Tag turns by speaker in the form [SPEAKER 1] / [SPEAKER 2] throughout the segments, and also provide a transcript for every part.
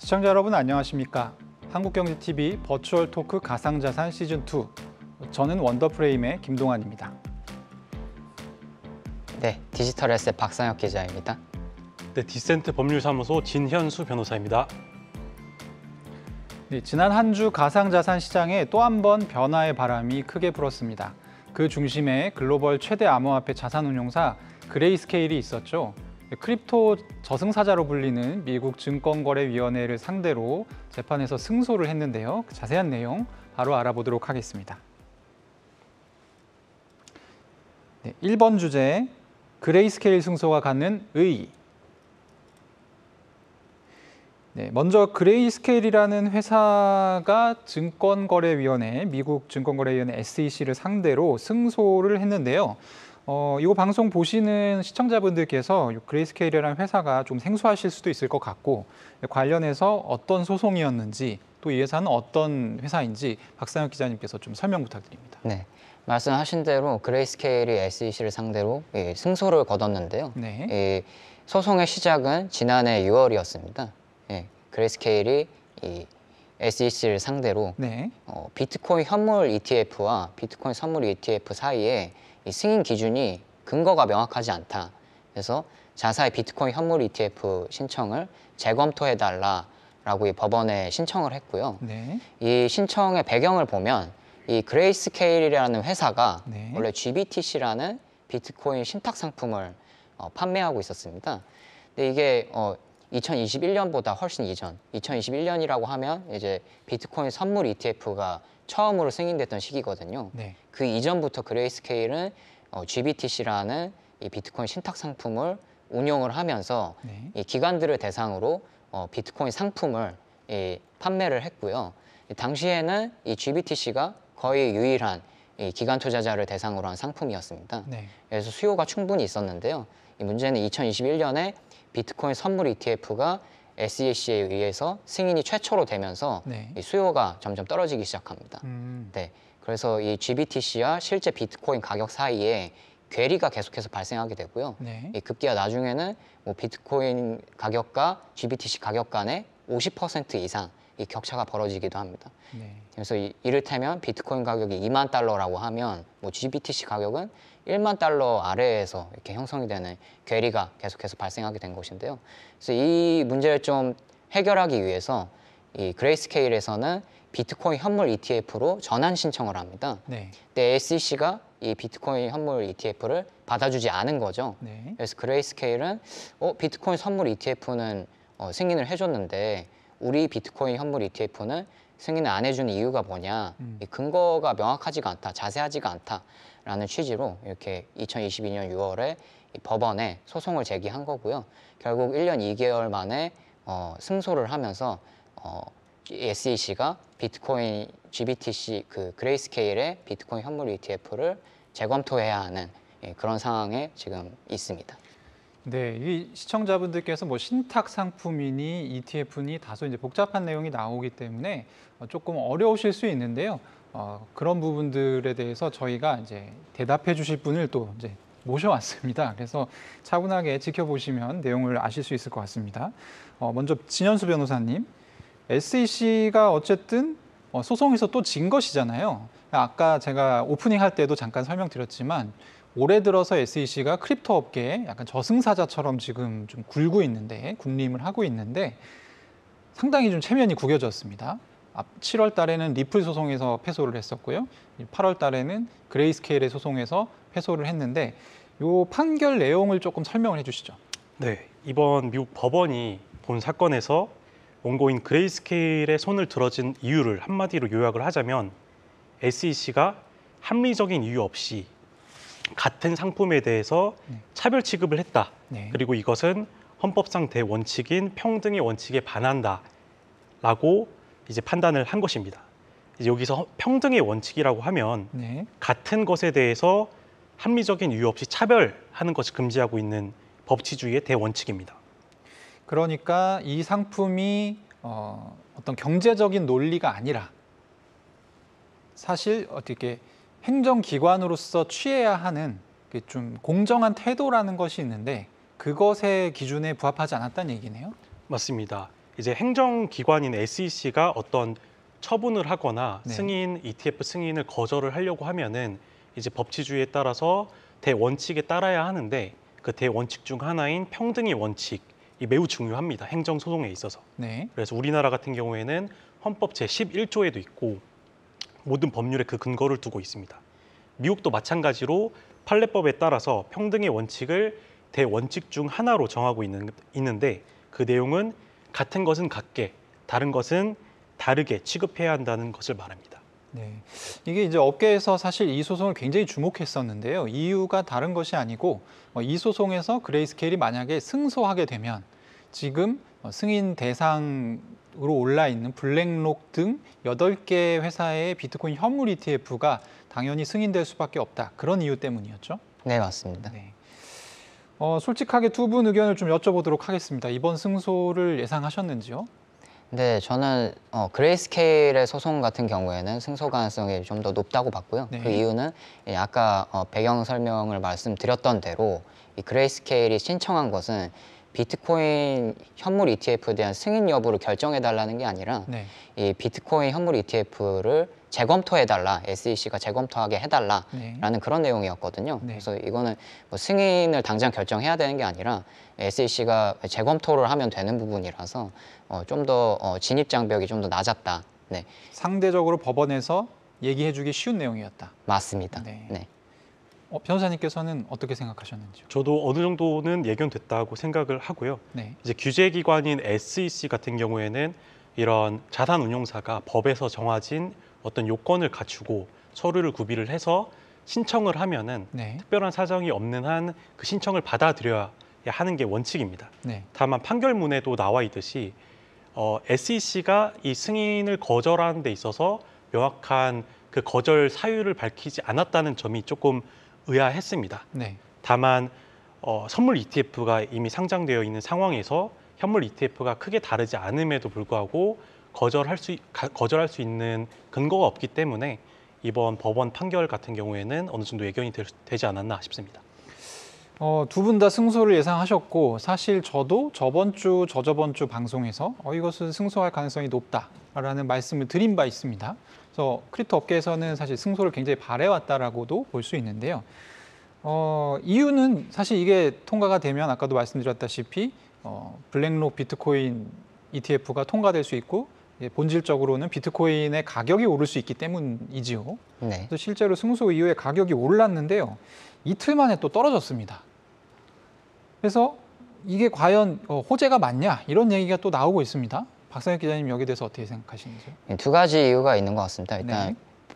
[SPEAKER 1] 시청자 여러분 안녕하십니까? 한국경제TV 버추얼 토크 가상자산 시즌2 저는 원더프레임의 김동환입니다.
[SPEAKER 2] 네, 디지털 에셋 박상혁 기자입니다.
[SPEAKER 1] 네, 디센트 법률사무소 진현수
[SPEAKER 3] 변호사입니다.
[SPEAKER 1] 네, 지난 한 주 가상자산 시장에 또 한 번 변화의 바람이 크게 불었습니다. 그 중심에 글로벌 최대 암호화폐 자산운용사 그레이스케일이 있었죠. 크립토 저승사자로 불리는 미국 증권거래위원회를 상대로 재판에서 승소를 했는데요. 그 자세한 내용 바로 알아보도록 하겠습니다. 네, 1번 주제, 그레이스케일 승소가 갖는 의. 네, 먼저 그레이스케일이라는 회사가 증권거래위원회, 미국 증권거래위원회 SEC를 상대로 승소를 했는데요. 어, 이 방송 보시는 시청자분들께서 그레이스케일이라는 회사가 좀 생소하실 수도 있을 것 같고 관련해서 어떤 소송이었는지 또 이 회사는 어떤 회사인지 박상혁 기자님께서
[SPEAKER 2] 좀 설명 부탁드립니다. 네. 말씀하신 대로 그레이스케일이 SEC를 상대로 예, 승소를 거뒀는데요. 네. 예, 소송의 시작은 지난해 6월이었습니다. 예, 그레이스케일이 이 SEC를 상대로 네. 어, 비트코인 현물 ETF와 비트코인 선물 ETF 사이에 이 승인 기준이 근거가 명확하지 않다. 그래서 자사의 비트코인 현물 ETF 신청을 재검토해달라라고 이 법원에 신청을 했고요. 네. 이 신청의 배경을 보면 이 그레이스케일이라는 회사가 네. 원래 GBTC라는 비트코인 신탁 상품을 어, 판매하고 있었습니다. 근데 이게 어, 2021년보다 훨씬 이전 2021년이라고 하면 이제 비트코인 선물 ETF가 처음으로 승인됐던 시기거든요. 네. 그 이전부터 그레이스케일은 어, GBTC라는 이 비트코인 신탁 상품을 운영을 하면서 네. 이 기관들을 대상으로 어, 비트코인 상품을 이 예, 판매를 했고요. 당시에는 이 GBTC가 거의 유일한 이 기관 투자자를 대상으로 한 상품이었습니다. 네. 그래서 수요가 충분히 있었는데요. 이 문제는 2021년에 비트코인 선물 ETF가 SEC에 의해서 승인이 최초로 되면서 네. 이 수요가 점점 떨어지기 시작합니다. 음. 네. 그래서 이 GBTC와 실제 비트코인 가격 사이에 괴리가 계속해서 발생하게 되고요. 네. 이 급기야 나중에는 뭐 비트코인 가격과 GBTC 가격 간의50% 이상 이 격차가 벌어지기도 합니다. 네. 그래서 이, 를테면 비트코인 가격이 2만 달러라고 하면 뭐 GBTC 가격은 1만 달러 아래에서 이렇게 형성이 되는 괴리가 계속해서 발생하게 된 것인데요. 그래서 이 문제를 좀 해결하기 위해서 이 그레이스케일에서는 비트코인 현물 ETF로 전환 신청을 합니다. 네. 근데 SEC가 이 비트코인 현물 ETF를 받아주지 않은 거죠. 네. 그래서 그레이스케일은 어, 비트코인 선물 ETF는 어, 승인을 해줬는데 우리 비트코인 현물 ETF는 승인을 안 해주는 이유가 뭐냐 음. 근거가 명확하지가 않다 자세하지가 않다라는 취지로 이렇게 2022년 6월에 이 법원에 소송을 제기한 거고요 결국 1년 2개월 만에 어, 승소를 하면서 어, SEC가 비트코인 GBTC 그 그레이스케일의 비트코인 현물 ETF를 재검토해야 하는 예, 그런 상황에 지금 있습니다.
[SPEAKER 1] 네, 이 시청자분들께서 뭐 신탁 상품이니 ETF니 다소 이제 복잡한 내용이 나오기 때문에 어, 조금 어려우실 수 있는데요. 어, 그런 부분들에 대해서 저희가 이제 대답해 주실 분을 또 이제 모셔왔습니다. 그래서 차분하게 지켜보시면 내용을 아실 수 있을 것 같습니다. 어, 먼저 진현수 변호사님, SEC가 어쨌든 어, 소송에서 또 진 것이잖아요. 아까 제가 오프닝 할 때도 잠깐 설명드렸지만 올해 들어서 SEC가 크립토 업계에 약간 저승사자처럼 지금 좀 굴고 있는데 군림을 하고 있는데 상당히 좀 체면이 구겨졌습니다. 7월 달에는 리플 소송에서 패소를 했었고요. 8월 달에는 그레이스케일의 소송에서 패소를 했는데 이 판결 내용을 조금 설명을 해주시죠. 네, 이번 미국 법원이 본 사건에서
[SPEAKER 3] 원고인 그레이스케일의 손을 들어준 이유를 한마디로 요약을 하자면 SEC가 합리적인 이유 없이 같은 상품에 대해서 네. 차별 취급을 했다. 네. 그리고 이것은 헌법상 대원칙인 평등의 원칙에 반한다라고 이제 판단을 한 것입니다. 이제 여기서 평등의 원칙이라고 하면 네. 같은 것에 대해서 합리적인 이유 없이 차별하는 것을 금지하고 있는 법치주의의 대원칙입니다.
[SPEAKER 1] 그러니까 이 상품이 어, 어떤 경제적인 논리가 아니라 사실 어떻게 행정기관으로서 취해야 하는 그 좀 공정한 태도라는 것이 있는데 그것의 기준에 부합하지 않았다는 얘기네요. 맞습니다. 이제
[SPEAKER 3] 행정기관인 SEC가 어떤 처분을 하거나 네. 승인 ETF 승인을 거절을 하려고 하면은 이제 법치주의에 따라서 대원칙에 따라야 하는데 그 대원칙 중 하나인 평등의 원칙이 매우 중요합니다. 행정 소송에 있어서. 네. 그래서 우리나라 같은 경우에는 헌법 제 11조에도 있고 모든 법률의그 근거를 두고 있습니다. 미국도 마찬가지로 판례법에 따라서 평등의 원칙을 대원칙 중 하나로 정하고 있는, 있는데 그 내용은 같은 것은
[SPEAKER 1] 같게, 다른 것은 다르게 취급해야 한다는 것을 말합니다. 네. 이게 이제 업계에서 사실 이 소송을 굉장히 주목했었는데요. 이유가 다른 것이 아니고 어, 이 소송에서 그레이스케일이 만약에 승소하게 되면 지금 어, 승인 대상 으로 올라 있는 블랙록 등8개 회사의 비트코인 현물 ETF가 당연히 승인될 수밖에 없다. 그런 이유 때문이었죠?
[SPEAKER 2] 네, 맞습니다. 네.
[SPEAKER 1] 어, 솔직하게 두 분 의견을 좀 여쭤보도록 하겠습니다. 이번 승소를 예상하셨는지요?
[SPEAKER 2] 네, 저는 어, 그레이스케일의 소송 같은 경우에는 승소 가능성이 좀 더 높다고 봤고요. 네. 그 이유는 예, 아까 어, 배경 설명을 말씀드렸던 대로 이 그레이스케일이 신청한 것은 비트코인 현물 ETF에 대한 승인 여부를 결정해 달라는 게 아니라 네. 이 비트코인 현물 ETF를 재검토해 달라 SEC가 재검토하게 해달라라는 네. 그런 내용이었거든요. 네. 그래서 이거는 뭐 승인을 당장 결정해야 되는 게 아니라 SEC가 재검토를 하면 되는 부분이라서 어, 좀 더 어, 진입 장벽이 좀 더 낮았다. 네. 상대적으로 법원에서 얘기해주기
[SPEAKER 1] 쉬운 내용이었다.
[SPEAKER 2] 맞습니다. 네. 네.
[SPEAKER 1] 어, 변호사님께서는 어떻게 생각하셨는지요?
[SPEAKER 2] 저도
[SPEAKER 3] 어느 정도는 예견됐다고 생각을 하고요. 네. 이제 규제기관인 SEC 같은 경우에는 이런 자산운용사가 법에서 정해진 어떤 요건을 갖추고 서류를 구비를 해서 신청을 하면은 네. 특별한 사정이 없는 한 그 신청을 받아들여야 하는 게 원칙입니다. 네. 다만 판결문에도 나와 있듯이 어, SEC가 이 승인을 거절하는 데 있어서 명확한 그 거절 사유를 밝히지 않았다는 점이 조금 의아했습니다. 네. 다만 어, 선물 ETF가 이미 상장되어 있는 상황에서 현물 ETF가 크게 다르지 않음에도 불구하고 거절할 수 거절할 수 있는 근거가 없기 때문에 이번 법원 판결 같은 경우에는 어느 정도 예견이 되, 지 않았나 싶습니다.
[SPEAKER 1] 어, 두분 다 승소를 예상하셨고 사실 저도 저번 주 저저번 주 방송에서 어, 이것은 승소할 가능성이 높다라는 말씀을 드린 바 있습니다. 그래서 크립토 업계에서는 사실 승소를 굉장히 바래왔다라고도 볼 수 있는데요. 어, 이유는 사실 이게 통과가 되면 아까도 말씀드렸다시피 어, 블랙록 비트코인 ETF가 통과될 수 있고 본질적으로는 비트코인의 가격이 오를 수 있기 때문이지요. 네. 그래서 실제로 승소 이후에 가격이 올랐는데요. 이틀 만에 또 떨어졌습니다. 그래서 이게 과연 어, 호재가 맞냐 이런 얘기가 또 나오고 있습니다. 박상혁 기자님 여기에 대해서 어떻게 생각하시는지두
[SPEAKER 2] 네, 가지 이유가 있는 것 같습니다. 네. 일단 네.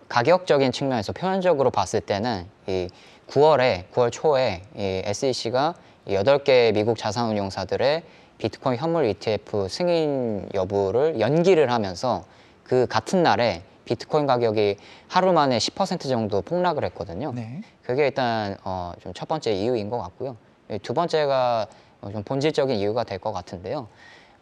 [SPEAKER 2] 가격적인 측면에서 표현적으로 봤을 때는 이 9월에 9월 초에 이 SEC가 여덟 개 미국 자산운용사들의 비트코인 현물 ETF 승인 여부를 연기를 하면서 그 같은 날에 비트코인 가격이 하루 만에 10% 정도 폭락을 했거든요. 네. 그게 일단 어, 좀 첫 번째 이유인 것 같고요. 두 번째가 어, 좀 본질적인 이유가 될 것 같은데요.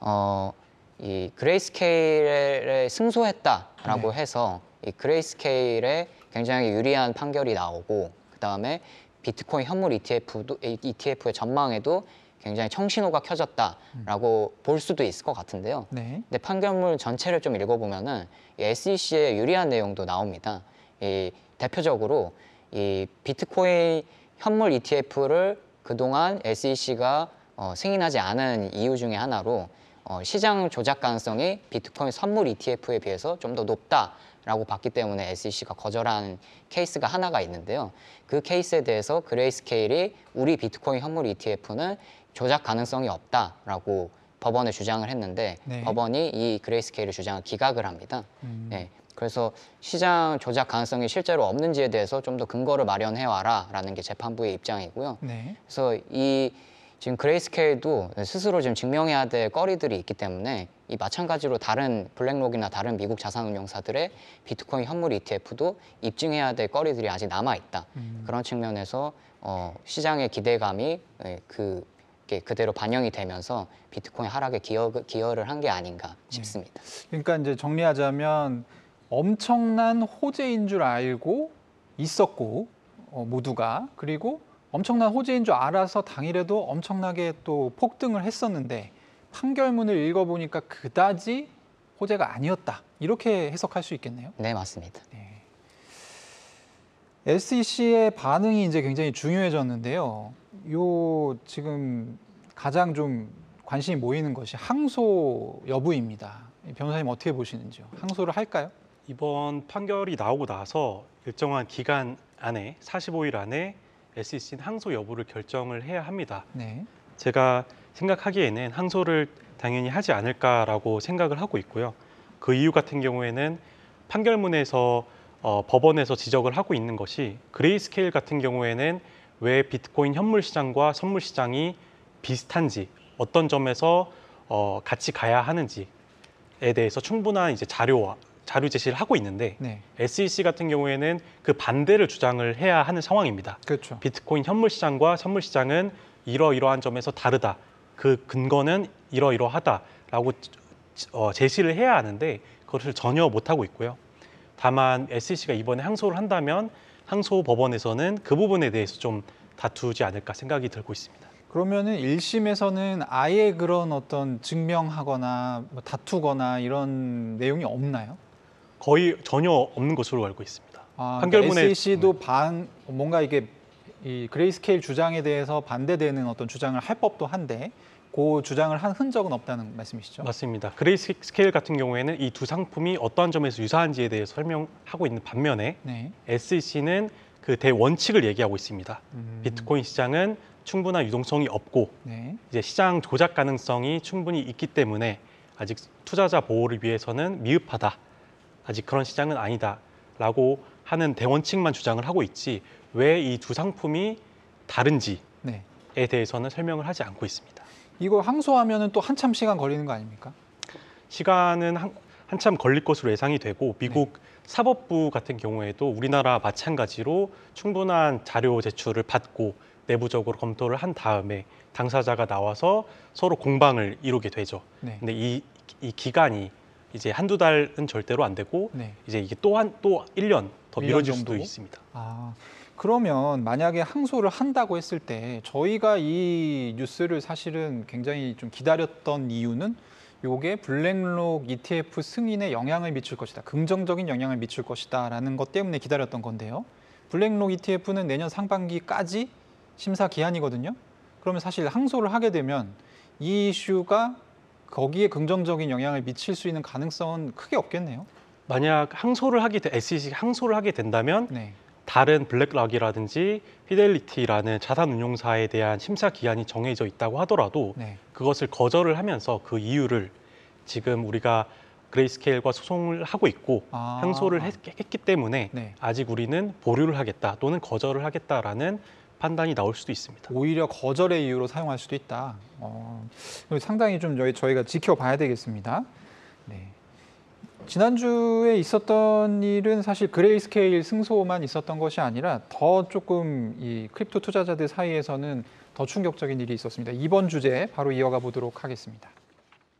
[SPEAKER 2] 어, 이 그레이스케일에 승소했다라고 네. 해서 이 그레이스케일에 굉장히 유리한 판결이 나오고 그 다음에 비트코인 현물 ETF도 ETF의 전망에도 굉장히 청신호가 켜졌다라고 음. 볼 수도 있을 것 같은데요. 네. 근데 판결문 전체를 좀 읽어보면은 SEC의 유리한 내용도 나옵니다. 이 대표적으로 이 비트코인 현물 ETF를 그동안 SEC가 어, 승인하지 않은 이유 중에 하나로 어, 시장 조작 가능성이 비트코인 선물 ETF에 비해서 좀 더 높다라고 봤기 때문에 SEC가 거절한 케이스가 하나가 있는데요. 그 케이스에 대해서 그레이스케일이 우리 비트코인 선물 ETF는 조작 가능성이 없다라고 법원에 주장을 했는데 네. 법원이 이 그레이스케일의 주장을 기각을 합니다. 음. 네. 그래서 시장 조작 가능성이 실제로 없는지에 대해서 좀 더 근거를 마련해 와라라는 게 재판부의 입장이고요. 네. 그래서 이 지금 그레이스케일도 스스로 지금 증명해야 될 거리들이 있기 때문에 이 마찬가지로 다른 블랙록이나 다른 미국 자산운용사들의 비트코인 현물 ETF도 입증해야 될 거리들이 아직 남아 있다. 음. 그런 측면에서 어, 시장의 기대감이 예, 그 그대로 반영이 되면서 비트코인 하락에 기여, 기여를 한 게 아닌가 음. 싶습니다.
[SPEAKER 1] 네. 그러니까 이제 정리하자면 엄청난 호재인 줄 알고 있었고 어, 모두가 그리고 엄청난 호재인 줄 알아서 당일에도 엄청나게 또 폭등을 했었는데 판결문을 읽어보니까 그다지 호재가 아니었다. 이렇게 해석할 수 있겠네요.
[SPEAKER 2] 네, 맞습니다. 네.
[SPEAKER 1] SEC의 반응이 이제 굉장히 중요해졌는데요. 요 지금 가장 좀 관심이 모이는 것이 항소 여부입니다. 변호사님 어떻게 보시는지요?
[SPEAKER 3] 항소를 할까요? 이번 판결이 나오고 나서 일정한 기간 안에 45일 안에 SEC는 항소 여부를 결정을 해야 합니다. 네. 제가 생각하기에는 항소를 당연히 하지 않을까라고 생각을 하고 있고요. 그 이유 같은 경우에는 판결문에서 어, 법원에서 지적을 하고 있는 것이 그레이스케일 같은 경우에는 왜 비트코인 현물 시장과 선물 시장이 비슷한지 어떤 점에서 어, 같이 가야 하는지에 대해서 충분한 이제 자료와 자료 제시를 하고 있는데 네. SEC 같은 경우에는 그 반대를 주장을 해야 하는 상황입니다. 그렇죠. 비트코인 현물 시장과 선물 시장은 이러이러한 점에서 다르다. 그 근거는 이러이러하다라고 어, 제시를 해야 하는데 그것을 전혀 못 하고 있고요. 다만 SEC가 이번에 항소를 한다면 항소 법원에서는 그 부분에 대해서 좀 다투지 않을까 생각이 들고 있습니다.
[SPEAKER 1] 그러면은 일심에서는 아예 그런 어떤 증명하거나 뭐 다투거나 이런 내용이 없나요? 거의 전혀 없는 것으로 알고 있습니다. 아, 판결문에 그러니까 그러 SEC도 음. 네. 반 뭔가 이게 이 그레이스케일 주장에 대해서 반대되는 어떤 주장을 할 법도 한데 그 주장을 한 흔적은 없다는 말씀이시죠? 맞습니다. 그레이스케일
[SPEAKER 3] 같은 경우에는 이 두 상품이 어떠한 점에서 유사한지에 대해 설명하고 있는 반면에 네. SEC는 그 대원칙을 얘기하고 있습니다. 음. 비트코인 시장은 충분한 유동성이 없고 네. 이제 시장 조작 가능성이 충분히 있기 때문에 아직 투자자 보호를 위해서는 미흡하다. 아직 그런 시장은 아니다라고 하는 대원칙만 주장을 하고 있지 왜 이 두 상품이 다른지에 네. 대해서는 설명을 하지 않고 있습니다. 이거 항소하면 또 한참 시간 걸리는 거 아닙니까? 시간은 한, 한참 걸릴 것으로 예상이 되고 미국 네. 사법부 같은 경우에도 우리나라 마찬가지로 충분한 자료 제출을 받고 내부적으로 검토를 한 다음에 당사자가 나와서 서로 공방을 이루게 되죠. 네. 근데 이, 이 기간이 이제 한두 달은 절대로 안 되고 네. 이제 이게 또 한 또1년더 미뤄질 수도 있습니다.
[SPEAKER 1] 아. 그러면 만약에 항소를 한다고 했을 때 저희가 이 뉴스를 사실은 굉장히 좀 기다렸던 이유는 요게 블랙록 ETF 승인에 영향을 미칠 것이다. 긍정적인 영향을 미칠 것이다라는 것 때문에 기다렸던 건데요. 블랙록 ETF는 내년 상반기까지 심사 기한이거든요. 그러면 사실 항소를 하게 되면 이 이슈가 거기에 긍정적인 영향을 미칠 수 있는 가능성은 크게 없겠네요. 만약 항소를 하게 돼 SEC 항소를 하게 된다면
[SPEAKER 3] 네. 다른 블랙락이라든지 피델리티라는 자산운용사에 대한 심사 기한이 정해져 있다고 하더라도 네. 그것을 거절을 하면서 그 이유를 지금 우리가 그레이스케일과 소송을 하고 있고 아. 항소를 했, 기 때문에 네. 아직 우리는 보류를 하겠다 또는 거절을 하겠다라는 판단이 나올 수도 있습니다. 오히려 거절의
[SPEAKER 1] 이유로 사용할 수도 있다. 어, 상당히 좀 저희가 지켜봐야 되겠습니다. 네. 지난주에 있었던 일은 사실 그레이스케일 승소만 있었던 것이 아니라 더 조금 이 크립토 투자자들 사이에서는 더 충격적인 일이 있었습니다. 이번 주제 바로 이어가 보도록 하겠습니다.